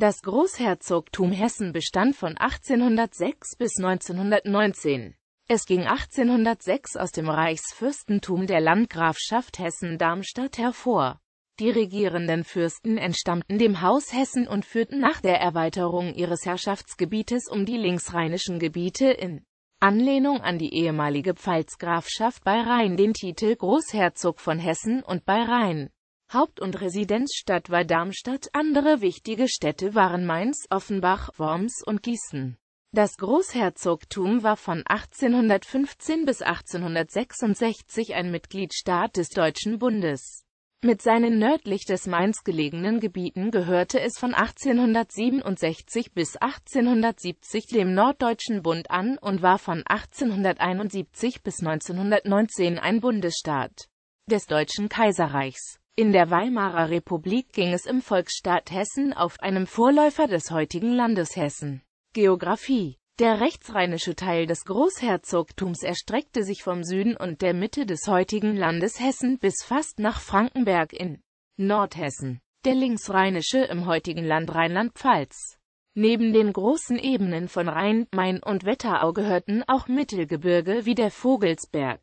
Das Großherzogtum Hessen bestand von 1806 bis 1919. Es ging 1806 aus dem Reichsfürstentum der Landgrafschaft Hessen-Darmstadt hervor. Die regierenden Fürsten entstammten dem Haus Hessen und führten nach der Erweiterung ihres Herrschaftsgebietes um die linksrheinischen Gebiete in Anlehnung an die ehemalige Pfalzgrafschaft bei Rhein den Titel Großherzog von Hessen und bei Rhein. Haupt- und Residenzstadt war Darmstadt, andere wichtige Städte waren Mainz, Offenbach, Worms und Gießen. Das Großherzogtum war von 1815 bis 1866 ein Mitgliedstaat des Deutschen Bundes. Mit seinen nördlich des Mainz gelegenen Gebieten gehörte es von 1867 bis 1870 dem Norddeutschen Bund an und war von 1871 bis 1919 ein Bundesstaat des Deutschen Kaiserreichs. In der Weimarer Republik ging es im Volksstaat Hessen auf einem Vorläufer des heutigen Landes Hessen. Geografie Der rechtsrheinische Teil des Großherzogtums erstreckte sich vom Süden und der Mitte des heutigen Landes Hessen bis fast nach Frankenberg in Nordhessen. Der linksrheinische im heutigen Land Rheinland-Pfalz. Neben den großen Ebenen von Rhein, Main und Wetterau gehörten auch Mittelgebirge wie der Vogelsberg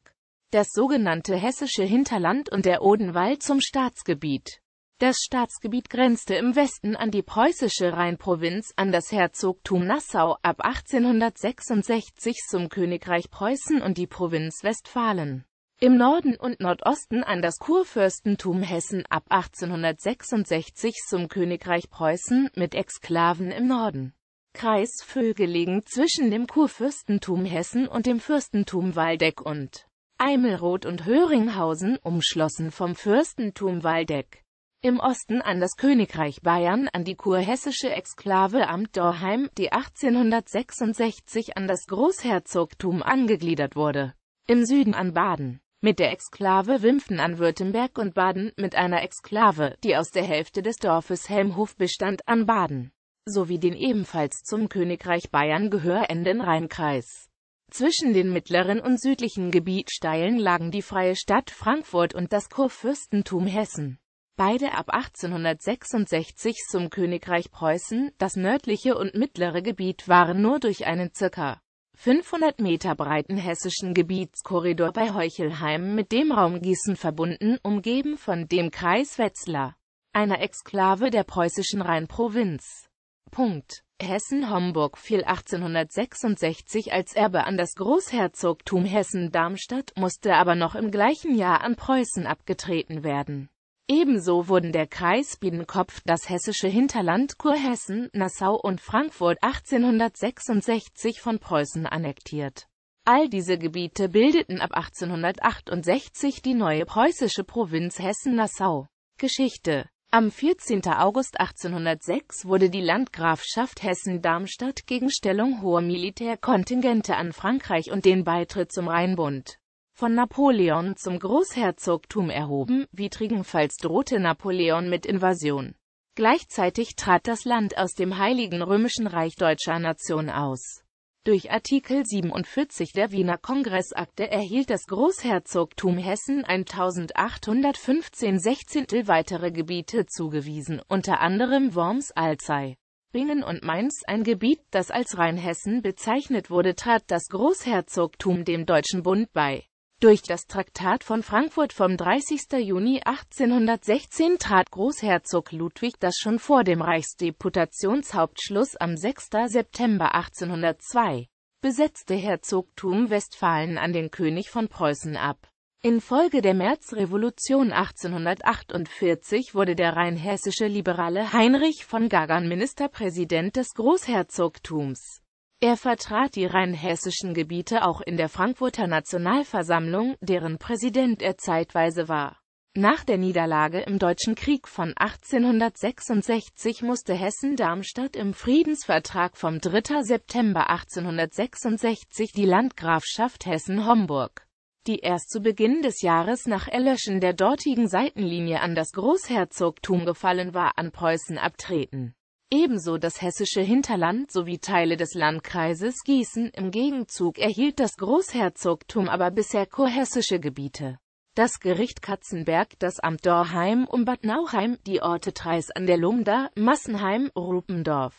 das sogenannte hessische Hinterland und der Odenwald zum Staatsgebiet. Das Staatsgebiet grenzte im Westen an die preußische Rheinprovinz, an das Herzogtum Nassau ab 1866 zum Königreich Preußen und die Provinz Westfalen. Im Norden und Nordosten an das Kurfürstentum Hessen ab 1866 zum Königreich Preußen mit Exklaven im Norden. Kreis Vöhl gelegen zwischen dem Kurfürstentum Hessen und dem Fürstentum Waldeck und Eimelroth und Höringhausen, umschlossen vom Fürstentum Waldeck. Im Osten an das Königreich Bayern, an die kurhessische Exklave Amt Dorheim, die 1866 an das Großherzogtum angegliedert wurde. Im Süden an Baden mit der Exklave Wimpfen an Württemberg und Baden, mit einer Exklave, die aus der Hälfte des Dorfes Helmhof bestand, an Baden, sowie den ebenfalls zum Königreich Bayern gehörenden Rheinkreis. Zwischen den mittleren und südlichen Gebietsteilen lagen die Freie Stadt Frankfurt und das Kurfürstentum Hessen. Beide ab 1866 zum Königreich Preußen, das nördliche und mittlere Gebiet waren nur durch einen ca. 500 Meter breiten hessischen Gebietskorridor bei Heuchelheim mit dem Raum Gießen verbunden, umgeben von dem Kreis Wetzlar, einer Exklave der preußischen Rheinprovinz. Punkt. Hessen-Homburg fiel 1866 als Erbe an das Großherzogtum Hessen-Darmstadt, musste aber noch im gleichen Jahr an Preußen abgetreten werden. Ebenso wurden der Kreis Biedenkopf, das hessische Hinterland Kurhessen, Nassau und Frankfurt 1866 von Preußen annektiert. All diese Gebiete bildeten ab 1868 die neue preußische Provinz Hessen-Nassau. Geschichte am 14. August 1806 wurde die Landgrafschaft Hessen-Darmstadt gegen Stellung hoher Militärkontingente an Frankreich und den Beitritt zum Rheinbund von Napoleon zum Großherzogtum erhoben, widrigenfalls drohte Napoleon mit Invasion. Gleichzeitig trat das Land aus dem Heiligen Römischen Reich deutscher Nation aus. Durch Artikel 47 der Wiener Kongressakte erhielt das Großherzogtum Hessen 1815 Sechzehntel weitere Gebiete zugewiesen, unter anderem Worms, Alzey, Ringen und Mainz. Ein Gebiet, das als Rheinhessen bezeichnet wurde, trat das Großherzogtum dem Deutschen Bund bei durch das Traktat von Frankfurt vom 30. Juni 1816 trat Großherzog Ludwig das schon vor dem Reichsdeputationshauptschluss am 6. September 1802 besetzte Herzogtum Westfalen an den König von Preußen ab. Infolge der Märzrevolution 1848 wurde der rheinhessische Liberale Heinrich von Gagern Ministerpräsident des Großherzogtums er vertrat die rheinhessischen Gebiete auch in der Frankfurter Nationalversammlung, deren Präsident er zeitweise war. Nach der Niederlage im Deutschen Krieg von 1866 musste Hessen-Darmstadt im Friedensvertrag vom 3. September 1866 die Landgrafschaft Hessen-Homburg, die erst zu Beginn des Jahres nach Erlöschen der dortigen Seitenlinie an das Großherzogtum gefallen war, an Preußen abtreten. Ebenso das hessische Hinterland sowie Teile des Landkreises Gießen, im Gegenzug erhielt das Großherzogtum aber bisher kurhessische Gebiete. Das Gericht Katzenberg, das Amt Dorheim um Bad Nauheim, die Orte Treis an der Lumda, Massenheim, Rupendorf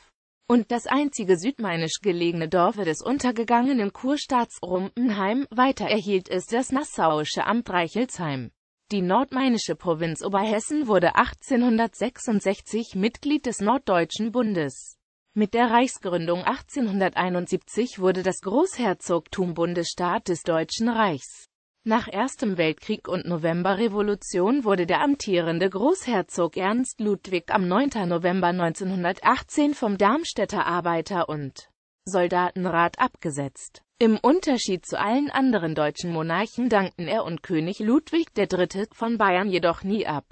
und das einzige südmainisch gelegene Dorfe des untergegangenen Kurstaats Rumpenheim, weiter erhielt es das nassauische Amt Reichelsheim. Die nordmainische Provinz Oberhessen wurde 1866 Mitglied des Norddeutschen Bundes. Mit der Reichsgründung 1871 wurde das Großherzogtum Bundesstaat des Deutschen Reichs. Nach Erstem Weltkrieg und Novemberrevolution wurde der amtierende Großherzog Ernst Ludwig am 9. November 1918 vom Darmstädter Arbeiter- und Soldatenrat abgesetzt. Im Unterschied zu allen anderen deutschen Monarchen dankten er und König Ludwig III. von Bayern jedoch nie ab.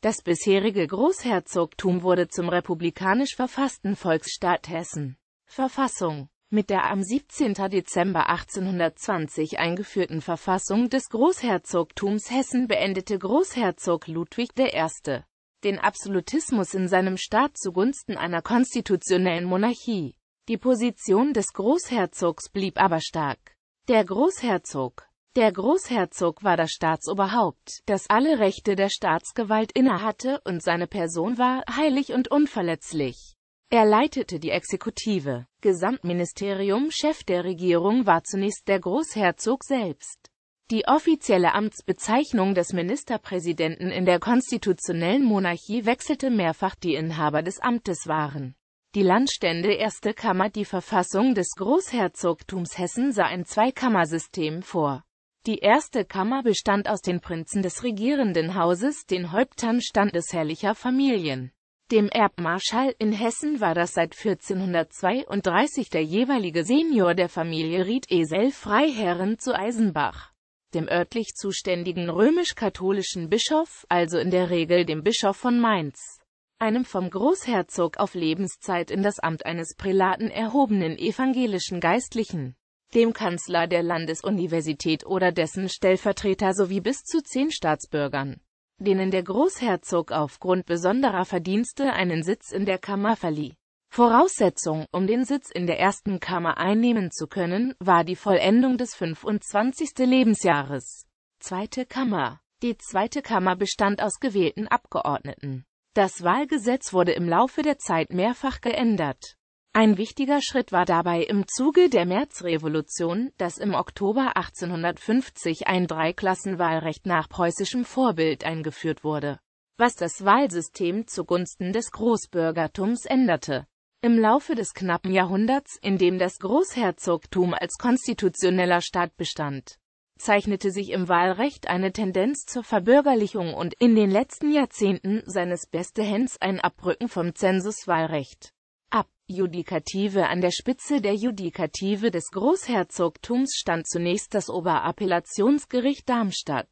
Das bisherige Großherzogtum wurde zum republikanisch verfassten Volksstaat Hessen. Verfassung Mit der am 17. Dezember 1820 eingeführten Verfassung des Großherzogtums Hessen beendete Großherzog Ludwig I. den Absolutismus in seinem Staat zugunsten einer konstitutionellen Monarchie die Position des Großherzogs blieb aber stark. Der Großherzog der Großherzog war das Staatsoberhaupt, das alle Rechte der Staatsgewalt innehatte und seine Person war heilig und unverletzlich. Er leitete die Exekutive. Gesamtministerium, Chef der Regierung war zunächst der Großherzog selbst. Die offizielle Amtsbezeichnung des Ministerpräsidenten in der konstitutionellen Monarchie wechselte mehrfach die Inhaber des Amtes waren. Die Landstände Erste Kammer Die Verfassung des Großherzogtums Hessen sah ein Zweikammersystem vor. Die Erste Kammer bestand aus den Prinzen des regierenden Hauses, den Häuptern standesherrlicher Familien. Dem Erbmarschall in Hessen war das seit 1432 der jeweilige Senior der Familie Riedesel Freiherren zu Eisenbach, dem örtlich zuständigen römisch-katholischen Bischof, also in der Regel dem Bischof von Mainz einem vom Großherzog auf Lebenszeit in das Amt eines Prälaten erhobenen evangelischen Geistlichen, dem Kanzler der Landesuniversität oder dessen Stellvertreter sowie bis zu zehn Staatsbürgern, denen der Großherzog aufgrund besonderer Verdienste einen Sitz in der Kammer verlieh. Voraussetzung, um den Sitz in der ersten Kammer einnehmen zu können, war die Vollendung des 25. Lebensjahres. Zweite Kammer Die zweite Kammer bestand aus gewählten Abgeordneten das Wahlgesetz wurde im Laufe der Zeit mehrfach geändert. Ein wichtiger Schritt war dabei im Zuge der Märzrevolution, dass im Oktober 1850 ein Dreiklassenwahlrecht nach preußischem Vorbild eingeführt wurde, was das Wahlsystem zugunsten des Großbürgertums änderte. Im Laufe des knappen Jahrhunderts, in dem das Großherzogtum als konstitutioneller Staat bestand, zeichnete sich im Wahlrecht eine Tendenz zur Verbürgerlichung und in den letzten Jahrzehnten seines Bestehens ein Abrücken vom Zensuswahlrecht ab. Judikative An der Spitze der Judikative des Großherzogtums stand zunächst das Oberappellationsgericht Darmstadt.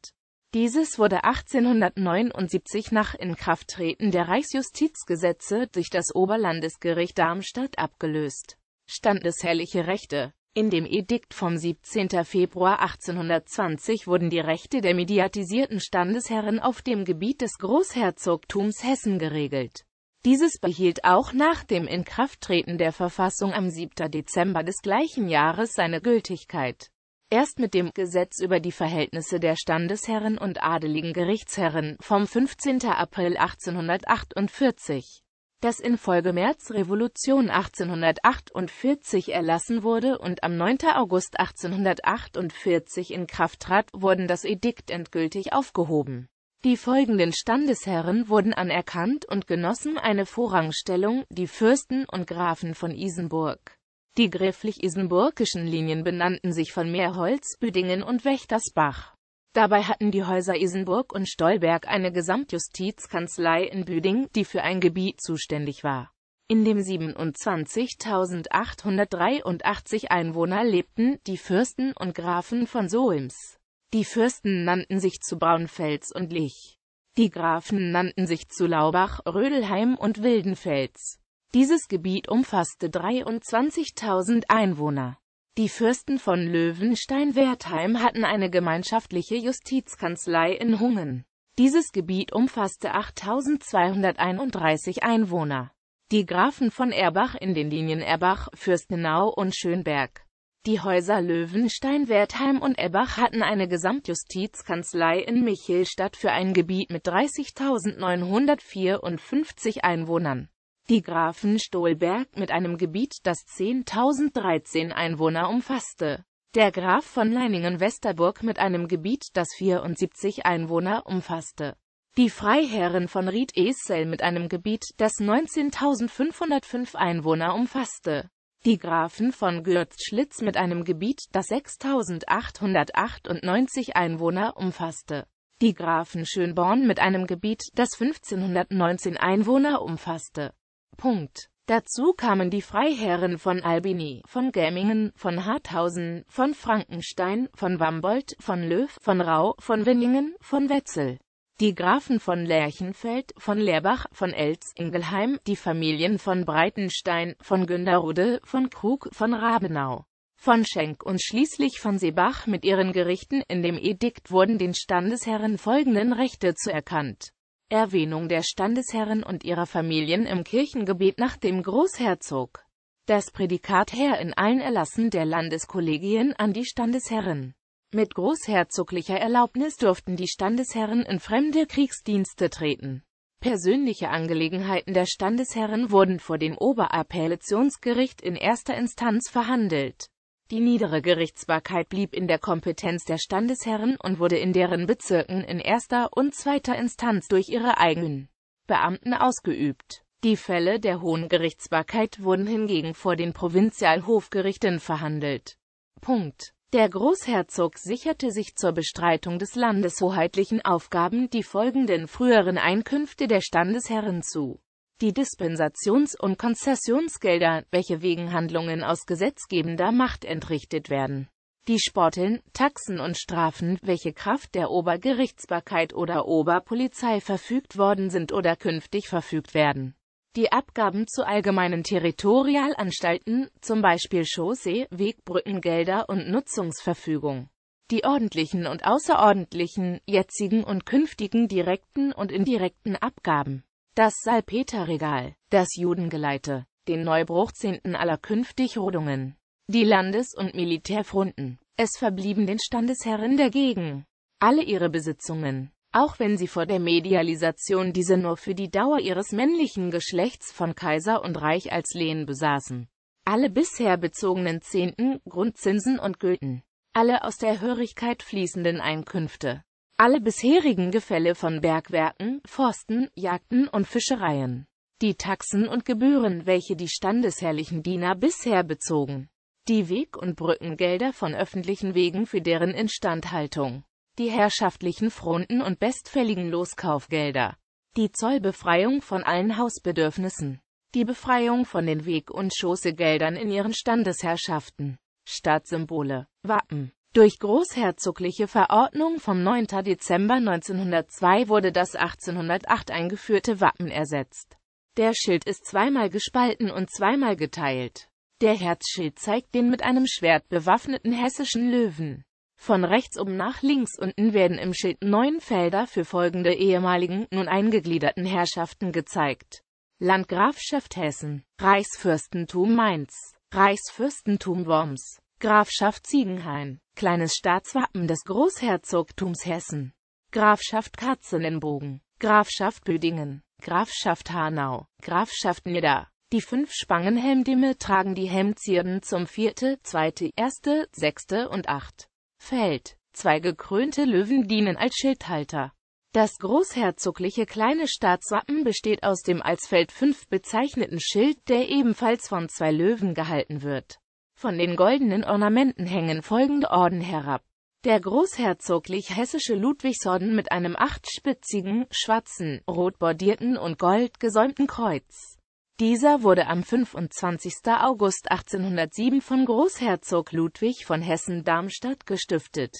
Dieses wurde 1879 nach Inkrafttreten der Reichsjustizgesetze durch das Oberlandesgericht Darmstadt abgelöst. Standesherrliche Rechte in dem Edikt vom 17. Februar 1820 wurden die Rechte der mediatisierten Standesherren auf dem Gebiet des Großherzogtums Hessen geregelt. Dieses behielt auch nach dem Inkrafttreten der Verfassung am 7. Dezember des gleichen Jahres seine Gültigkeit. Erst mit dem Gesetz über die Verhältnisse der Standesherren und adeligen Gerichtsherren vom 15. April 1848 das infolge Märzrevolution 1848 erlassen wurde und am 9. August 1848 in Kraft trat, wurden das Edikt endgültig aufgehoben. Die folgenden Standesherren wurden anerkannt und genossen eine Vorrangstellung, die Fürsten und Grafen von Isenburg. Die gräflich-isenburgischen Linien benannten sich von Meerholz, Büdingen und Wächtersbach. Dabei hatten die Häuser Isenburg und Stolberg eine Gesamtjustizkanzlei in Büding, die für ein Gebiet zuständig war, in dem 27.883 Einwohner lebten, die Fürsten und Grafen von Soems. Die Fürsten nannten sich zu Braunfels und Lich. Die Grafen nannten sich zu Laubach, Rödelheim und Wildenfels. Dieses Gebiet umfasste 23.000 Einwohner. Die Fürsten von Löwenstein-Wertheim hatten eine gemeinschaftliche Justizkanzlei in Hungen. Dieses Gebiet umfasste 8.231 Einwohner. Die Grafen von Erbach in den Linien Erbach, Fürstenau und Schönberg. Die Häuser Löwenstein, Wertheim und Erbach hatten eine Gesamtjustizkanzlei in Michelstadt für ein Gebiet mit 30.954 Einwohnern die Grafen Stolberg mit einem Gebiet, das 10.013 Einwohner umfasste. Der Graf von Leiningen-Westerburg mit einem Gebiet, das 74 Einwohner umfasste. Die Freiherren von ried essel mit einem Gebiet, das 19.505 Einwohner umfasste. Die Grafen von Gürzschlitz mit einem Gebiet, das 6.898 Einwohner umfasste. Die Grafen Schönborn mit einem Gebiet, das 1519 Einwohner umfasste. Punkt. Dazu kamen die Freiherren von Albini, von Gemmingen, von Harthausen, von Frankenstein, von Wambold, von Löw, von Rau, von Winningen, von Wetzel. Die Grafen von Lerchenfeld, von Leerbach, von Elz, Ingelheim, die Familien von Breitenstein, von Günderode, von Krug, von Rabenau, von Schenk und schließlich von Seebach mit ihren Gerichten. In dem Edikt wurden den Standesherren folgenden Rechte zuerkannt. Erwähnung der Standesherren und ihrer Familien im Kirchengebet nach dem Großherzog. Das Prädikat Herr in allen Erlassen der Landeskollegien an die Standesherren. Mit großherzoglicher Erlaubnis durften die Standesherren in fremde Kriegsdienste treten. Persönliche Angelegenheiten der Standesherren wurden vor dem Oberappellationsgericht in erster Instanz verhandelt. Die niedere Gerichtsbarkeit blieb in der Kompetenz der Standesherren und wurde in deren Bezirken in erster und zweiter Instanz durch ihre eigenen Beamten ausgeübt. Die Fälle der hohen Gerichtsbarkeit wurden hingegen vor den Provinzialhofgerichten verhandelt. Punkt. Der Großherzog sicherte sich zur Bestreitung des landeshoheitlichen Aufgaben die folgenden früheren Einkünfte der Standesherren zu die Dispensations- und Konzessionsgelder, welche wegen Handlungen aus gesetzgebender Macht entrichtet werden. Die Sporteln, Taxen und Strafen, welche Kraft der Obergerichtsbarkeit oder Oberpolizei verfügt worden sind oder künftig verfügt werden. Die Abgaben zu allgemeinen Territorialanstalten, zum Beispiel Chaussee, Wegbrückengelder und Nutzungsverfügung. Die ordentlichen und außerordentlichen, jetzigen und künftigen direkten und indirekten Abgaben das Salpeterregal, das Judengeleite, den Neubruchzehnten aller künftig Rodungen, die Landes- und Militärfronten. Es verblieben den Standesherren dagegen alle ihre Besitzungen, auch wenn sie vor der Medialisation diese nur für die Dauer ihres männlichen Geschlechts von Kaiser und Reich als Lehen besaßen. Alle bisher bezogenen Zehnten, Grundzinsen und Gülten, alle aus der Hörigkeit fließenden Einkünfte, alle bisherigen Gefälle von Bergwerken, Forsten, Jagden und Fischereien. Die Taxen und Gebühren, welche die standesherrlichen Diener bisher bezogen. Die Weg- und Brückengelder von öffentlichen Wegen für deren Instandhaltung. Die herrschaftlichen Fronten und bestfälligen Loskaufgelder. Die Zollbefreiung von allen Hausbedürfnissen. Die Befreiung von den Weg- und Schoßegeldern in ihren Standesherrschaften. Staatssymbole, Wappen, durch großherzogliche Verordnung vom 9. Dezember 1902 wurde das 1808 eingeführte Wappen ersetzt. Der Schild ist zweimal gespalten und zweimal geteilt. Der Herzschild zeigt den mit einem Schwert bewaffneten hessischen Löwen. Von rechts um nach links unten werden im Schild neun Felder für folgende ehemaligen, nun eingegliederten Herrschaften gezeigt. Landgrafschaft Hessen, Reichsfürstentum Mainz, Reichsfürstentum Worms, Grafschaft Ziegenhain, kleines Staatswappen des Großherzogtums Hessen. Grafschaft Katzenenbogen, Grafschaft Bödingen, Grafschaft Hanau, Grafschaft Nidda. Die fünf Spangenhelmdämme tragen die Helmzierden zum vierte, zweite, erste, sechste und acht. Feld. Zwei gekrönte Löwen dienen als Schildhalter. Das großherzogliche kleine Staatswappen besteht aus dem als Feld 5 bezeichneten Schild, der ebenfalls von zwei Löwen gehalten wird. Von den goldenen Ornamenten hängen folgende Orden herab. Der großherzoglich-hessische Ludwigsorden mit einem achtspitzigen, schwarzen, rotbordierten und goldgesäumten Kreuz. Dieser wurde am 25. August 1807 von Großherzog Ludwig von Hessen-Darmstadt gestiftet.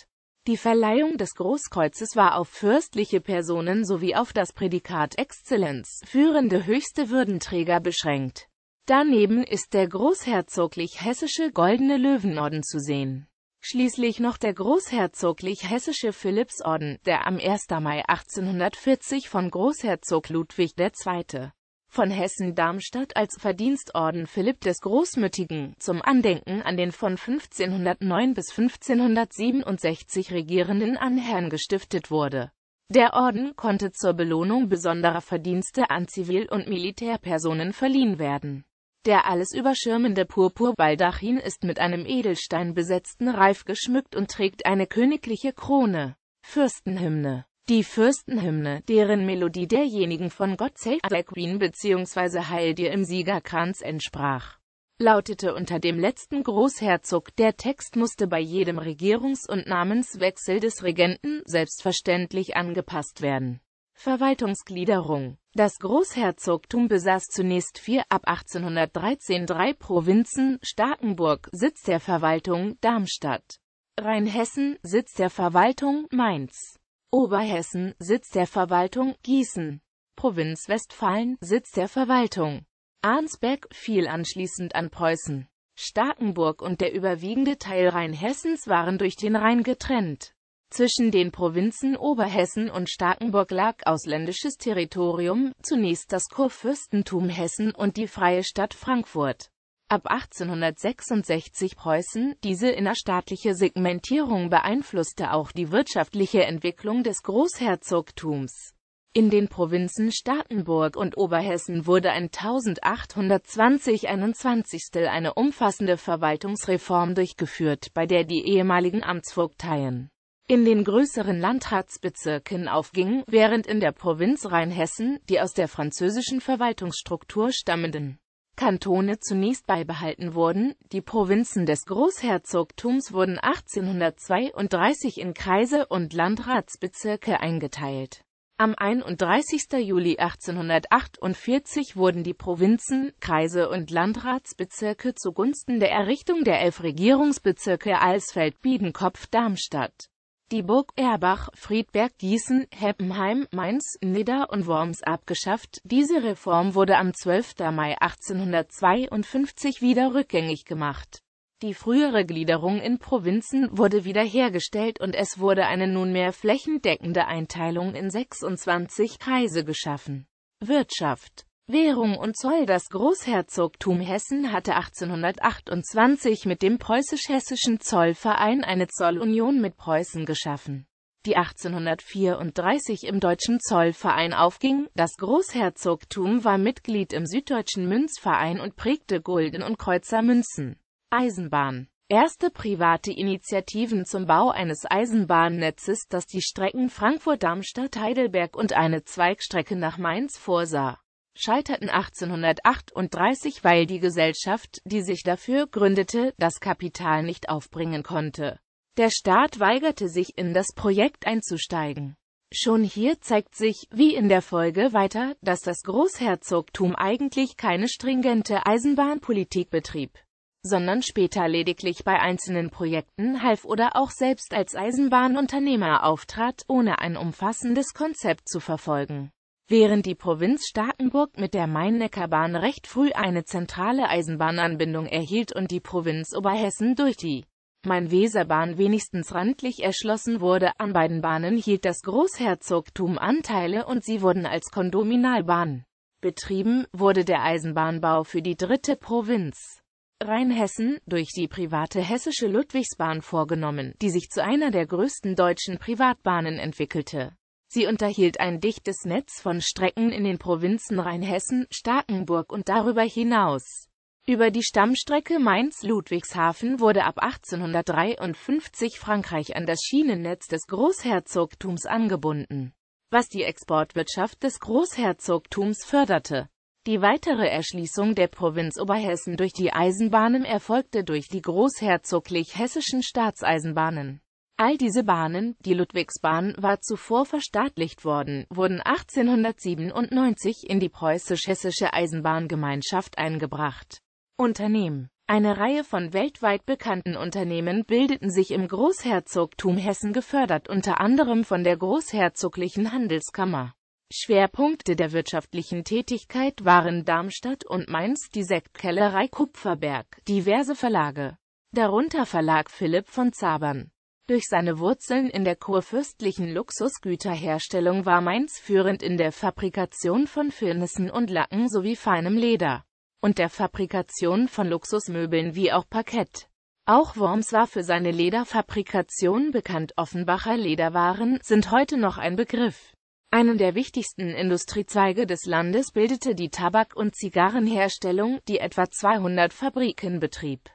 Die Verleihung des Großkreuzes war auf fürstliche Personen sowie auf das Prädikat Exzellenz, führende höchste Würdenträger beschränkt Daneben ist der großherzoglich-hessische Goldene Löwenorden zu sehen. Schließlich noch der großherzoglich-hessische Philippsorden, der am 1. Mai 1840 von Großherzog Ludwig II. von Hessen-Darmstadt als Verdienstorden Philipp des Großmütigen zum Andenken an den von 1509 bis 1567 Regierenden Anherrn gestiftet wurde. Der Orden konnte zur Belohnung besonderer Verdienste an Zivil- und Militärpersonen verliehen werden der alles überschirmende Purpurbaldachin ist mit einem Edelstein besetzten Reif geschmückt und trägt eine königliche Krone. Fürstenhymne Die Fürstenhymne, deren Melodie derjenigen von God Save the Queen bzw. Heil dir im Siegerkranz entsprach, lautete unter dem letzten Großherzog. Der Text musste bei jedem Regierungs- und Namenswechsel des Regenten selbstverständlich angepasst werden. Verwaltungsgliederung Das Großherzogtum besaß zunächst vier ab 1813 drei Provinzen, Starkenburg, Sitz der Verwaltung, Darmstadt. Rheinhessen, Sitz der Verwaltung, Mainz. Oberhessen, Sitz der Verwaltung, Gießen. Provinz Westfalen, Sitz der Verwaltung. Arnsberg fiel anschließend an Preußen. Starkenburg und der überwiegende Teil Rheinhessens waren durch den Rhein getrennt. Zwischen den Provinzen Oberhessen und Starkenburg lag ausländisches Territorium, zunächst das Kurfürstentum Hessen und die Freie Stadt Frankfurt. Ab 1866 Preußen, diese innerstaatliche Segmentierung beeinflusste auch die wirtschaftliche Entwicklung des Großherzogtums. In den Provinzen Starkenburg und Oberhessen wurde ein 1820-21 eine umfassende Verwaltungsreform durchgeführt, bei der die ehemaligen Amtsvogteien in den größeren Landratsbezirken aufging, während in der Provinz Rheinhessen die aus der französischen Verwaltungsstruktur stammenden Kantone zunächst beibehalten wurden. Die Provinzen des Großherzogtums wurden 1832 in Kreise und Landratsbezirke eingeteilt. Am 31. Juli 1848 wurden die Provinzen, Kreise und Landratsbezirke zugunsten der Errichtung der elf Regierungsbezirke Alsfeld-Biedenkopf-Darmstadt die Burg Erbach, Friedberg, Gießen, Heppenheim, Mainz, Nidda und Worms abgeschafft. Diese Reform wurde am 12. Mai 1852 wieder rückgängig gemacht. Die frühere Gliederung in Provinzen wurde wiederhergestellt und es wurde eine nunmehr flächendeckende Einteilung in 26 Kreise geschaffen. Wirtschaft Währung und Zoll Das Großherzogtum Hessen hatte 1828 mit dem Preußisch-Hessischen Zollverein eine Zollunion mit Preußen geschaffen, die 1834 im Deutschen Zollverein aufging. Das Großherzogtum war Mitglied im Süddeutschen Münzverein und prägte Gulden- und Kreuzermünzen. Eisenbahn Erste private Initiativen zum Bau eines Eisenbahnnetzes, das die Strecken Frankfurt-Darmstadt-Heidelberg und eine Zweigstrecke nach Mainz vorsah scheiterten 1838, weil die Gesellschaft, die sich dafür gründete, das Kapital nicht aufbringen konnte. Der Staat weigerte sich, in das Projekt einzusteigen. Schon hier zeigt sich, wie in der Folge weiter, dass das Großherzogtum eigentlich keine stringente Eisenbahnpolitik betrieb, sondern später lediglich bei einzelnen Projekten half oder auch selbst als Eisenbahnunternehmer auftrat, ohne ein umfassendes Konzept zu verfolgen. Während die Provinz Starkenburg mit der Main-Neckar-Bahn recht früh eine zentrale Eisenbahnanbindung erhielt und die Provinz Oberhessen durch die Main-Weser-Bahn wenigstens randlich erschlossen wurde, an beiden Bahnen hielt das Großherzogtum Anteile und sie wurden als Kondominalbahn betrieben, wurde der Eisenbahnbau für die dritte Provinz Rheinhessen durch die private Hessische Ludwigsbahn vorgenommen, die sich zu einer der größten deutschen Privatbahnen entwickelte. Sie unterhielt ein dichtes Netz von Strecken in den Provinzen Rheinhessen, Starkenburg und darüber hinaus. Über die Stammstrecke Mainz-Ludwigshafen wurde ab 1853 Frankreich an das Schienennetz des Großherzogtums angebunden, was die Exportwirtschaft des Großherzogtums förderte. Die weitere Erschließung der Provinz Oberhessen durch die Eisenbahnen erfolgte durch die großherzoglich-hessischen Staatseisenbahnen. All diese Bahnen, die Ludwigsbahn war zuvor verstaatlicht worden, wurden 1897 in die Preußisch-Hessische Eisenbahngemeinschaft eingebracht. Unternehmen Eine Reihe von weltweit bekannten Unternehmen bildeten sich im Großherzogtum Hessen gefördert unter anderem von der Großherzoglichen Handelskammer. Schwerpunkte der wirtschaftlichen Tätigkeit waren Darmstadt und Mainz, die Sektkellerei Kupferberg, diverse Verlage, darunter Verlag Philipp von Zabern. Durch seine Wurzeln in der kurfürstlichen Luxusgüterherstellung war Mainz führend in der Fabrikation von Firnissen und Lacken sowie feinem Leder und der Fabrikation von Luxusmöbeln wie auch Parkett. Auch Worms war für seine Lederfabrikation bekannt. Offenbacher Lederwaren sind heute noch ein Begriff. Einen der wichtigsten Industriezweige des Landes bildete die Tabak- und Zigarrenherstellung, die etwa 200 Fabriken betrieb.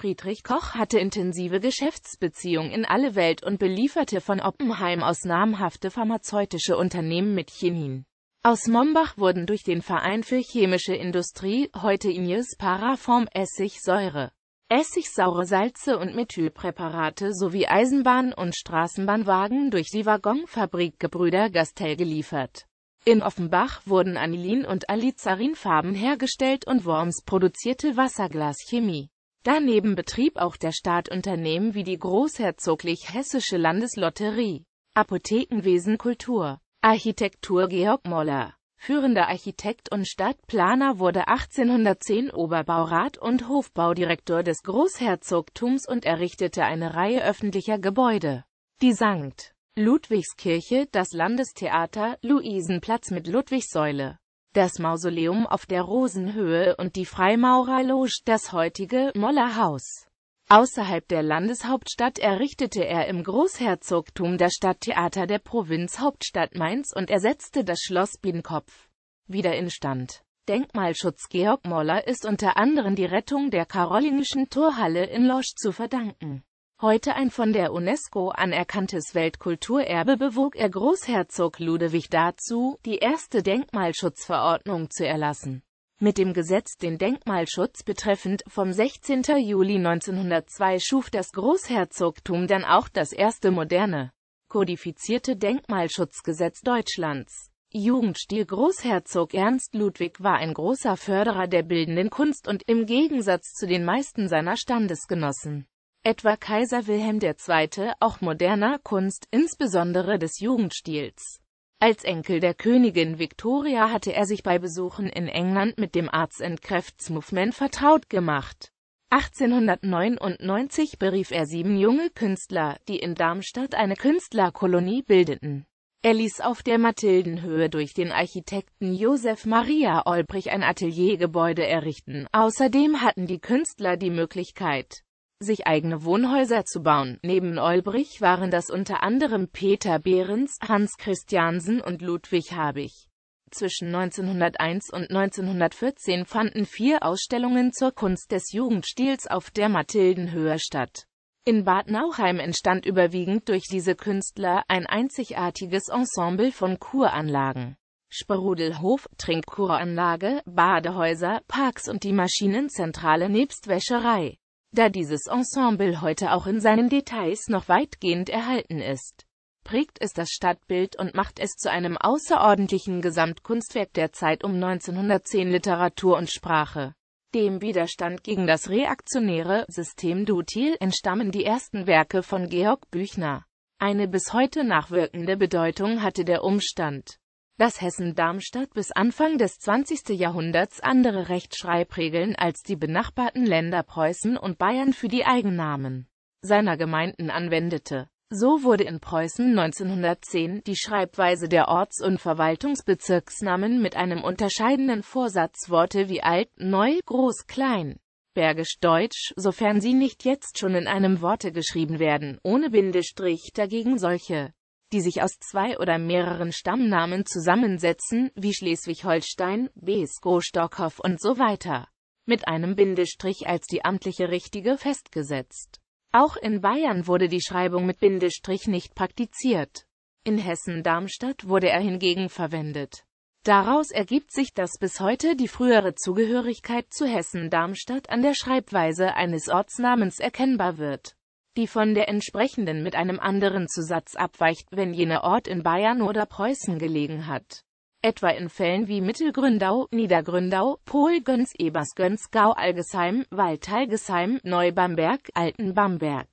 Friedrich Koch hatte intensive Geschäftsbeziehungen in alle Welt und belieferte von Oppenheim aus namhafte pharmazeutische Unternehmen mit Chinin. Aus Mombach wurden durch den Verein für chemische Industrie, heute Ines Paraform Essigsäure, Essigsaure Salze und Methylpräparate sowie Eisenbahn- und Straßenbahnwagen durch die Waggonfabrik Gebrüder Gastel geliefert. In Offenbach wurden Anilin- und Alizarinfarben hergestellt und Worms produzierte Wasserglaschemie. Daneben betrieb auch der Staat Unternehmen wie die Großherzoglich Hessische Landeslotterie, Apothekenwesen Kultur, Architektur Georg Moller. Führender Architekt und Stadtplaner wurde 1810 Oberbaurat und Hofbaudirektor des Großherzogtums und errichtete eine Reihe öffentlicher Gebäude. Die St. Ludwigskirche, das Landestheater, Luisenplatz mit Ludwigssäule, das Mausoleum auf der Rosenhöhe und die Freimaurerloge, das heutige Mollerhaus. Außerhalb der Landeshauptstadt errichtete er im Großherzogtum das Stadttheater der Provinzhauptstadt Mainz und ersetzte das Schloss Bienkopf wieder in Stand. Denkmalschutz Georg Moller ist unter anderem die Rettung der karolingischen Torhalle in Losch zu verdanken Heute ein von der UNESCO anerkanntes Weltkulturerbe bewog er Großherzog Ludwig dazu, die erste Denkmalschutzverordnung zu erlassen. Mit dem Gesetz den Denkmalschutz betreffend vom 16. Juli 1902 schuf das Großherzogtum dann auch das erste moderne, kodifizierte Denkmalschutzgesetz Deutschlands. Jugendstil Großherzog Ernst Ludwig war ein großer Förderer der bildenden Kunst und im Gegensatz zu den meisten seiner Standesgenossen etwa Kaiser Wilhelm II., auch moderner Kunst, insbesondere des Jugendstils. Als Enkel der Königin Victoria hatte er sich bei Besuchen in England mit dem Arts and Crafts Movement vertraut gemacht. 1899 berief er sieben junge Künstler, die in Darmstadt eine Künstlerkolonie bildeten. Er ließ auf der Mathildenhöhe durch den Architekten Josef Maria Olbrich ein Ateliergebäude errichten. Außerdem hatten die Künstler die Möglichkeit, sich eigene Wohnhäuser zu bauen. Neben Olbrich waren das unter anderem Peter Behrens, Hans Christiansen und Ludwig Habich. Zwischen 1901 und 1914 fanden vier Ausstellungen zur Kunst des Jugendstils auf der Mathildenhöhe statt. In Bad Nauheim entstand überwiegend durch diese Künstler ein einzigartiges Ensemble von Kuranlagen. Sperudelhof, Trinkkuranlage, Badehäuser, Parks und die Maschinenzentrale nebst Wäscherei. Da dieses Ensemble heute auch in seinen Details noch weitgehend erhalten ist, prägt es das Stadtbild und macht es zu einem außerordentlichen Gesamtkunstwerk der Zeit um 1910 Literatur und Sprache. Dem Widerstand gegen das reaktionäre System Dutil entstammen die ersten Werke von Georg Büchner. Eine bis heute nachwirkende Bedeutung hatte der Umstand, dass Hessen-Darmstadt bis Anfang des 20. Jahrhunderts andere Rechtschreibregeln als die benachbarten Länder Preußen und Bayern für die Eigennamen seiner Gemeinden anwendete. So wurde in Preußen 1910 die Schreibweise der Orts- und Verwaltungsbezirksnamen mit einem unterscheidenden Vorsatz Worte wie alt, neu, groß, klein, bergisch, deutsch, sofern sie nicht jetzt schon in einem Worte geschrieben werden, ohne Bindestrich dagegen solche die sich aus zwei oder mehreren Stammnamen zusammensetzen, wie Schleswig-Holstein, Besko, Stockhoff und so weiter, mit einem Bindestrich als die amtliche richtige festgesetzt. Auch in Bayern wurde die Schreibung mit Bindestrich nicht praktiziert. In Hessen-Darmstadt wurde er hingegen verwendet. Daraus ergibt sich, dass bis heute die frühere Zugehörigkeit zu Hessen-Darmstadt an der Schreibweise eines Ortsnamens erkennbar wird die von der entsprechenden mit einem anderen Zusatz abweicht, wenn jener Ort in Bayern oder Preußen gelegen hat. Etwa in Fällen wie Mittelgründau, Niedergründau, Pol, Göns, Ebers, Gönzgau, Algesheim, Waldtalgesheim, Neubamberg, Altenbamberg.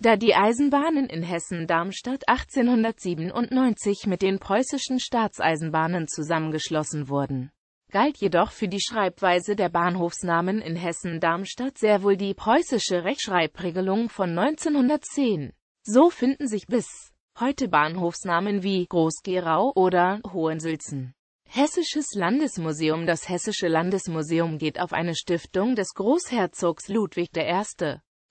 Da die Eisenbahnen in Hessen-Darmstadt 1897 mit den preußischen Staatseisenbahnen zusammengeschlossen wurden galt jedoch für die Schreibweise der Bahnhofsnamen in Hessen-Darmstadt sehr wohl die preußische Rechtschreibregelung von 1910. So finden sich bis heute Bahnhofsnamen wie Groß-Gerau oder Hohensülzen. Hessisches Landesmuseum Das Hessische Landesmuseum geht auf eine Stiftung des Großherzogs Ludwig I.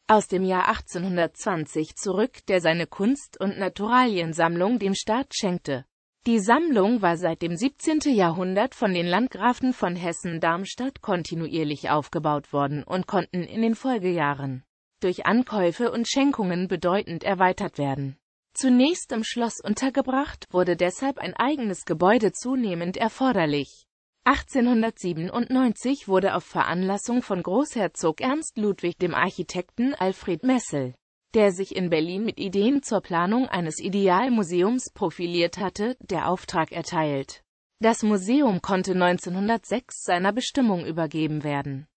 aus dem Jahr 1820 zurück, der seine Kunst- und Naturaliensammlung dem Staat schenkte. Die Sammlung war seit dem 17. Jahrhundert von den Landgrafen von Hessen-Darmstadt kontinuierlich aufgebaut worden und konnten in den Folgejahren durch Ankäufe und Schenkungen bedeutend erweitert werden. Zunächst im Schloss untergebracht, wurde deshalb ein eigenes Gebäude zunehmend erforderlich. 1897 wurde auf Veranlassung von Großherzog Ernst Ludwig dem Architekten Alfred Messel der sich in Berlin mit Ideen zur Planung eines Idealmuseums profiliert hatte, der Auftrag erteilt. Das Museum konnte 1906 seiner Bestimmung übergeben werden